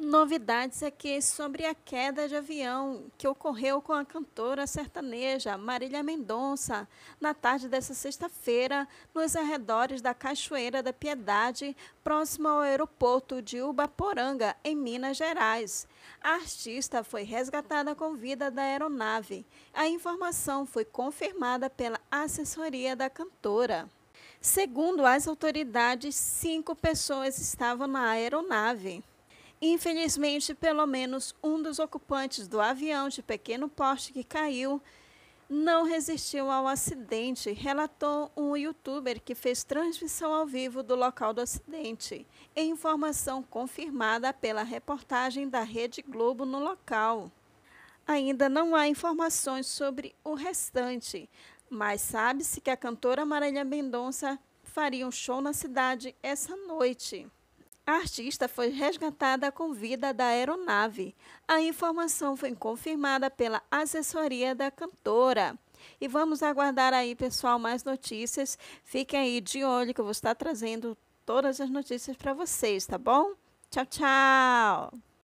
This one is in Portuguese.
Novidades aqui sobre a queda de avião que ocorreu com a cantora sertaneja Marília Mendonça na tarde desta sexta-feira, nos arredores da Cachoeira da Piedade, próximo ao aeroporto de Ubaporanga, em Minas Gerais. A artista foi resgatada com vida da aeronave. A informação foi confirmada pela assessoria da cantora. Segundo as autoridades, cinco pessoas estavam na aeronave. Infelizmente, pelo menos um dos ocupantes do avião de pequeno porte que caiu não resistiu ao acidente, relatou um youtuber que fez transmissão ao vivo do local do acidente, informação confirmada pela reportagem da Rede Globo no local. Ainda não há informações sobre o restante, mas sabe-se que a cantora Marília Mendonça faria um show na cidade essa noite. A artista foi resgatada com vida da aeronave. A informação foi confirmada pela assessoria da cantora. E vamos aguardar aí, pessoal, mais notícias. Fiquem aí de olho que eu vou estar trazendo todas as notícias para vocês, tá bom? Tchau, tchau!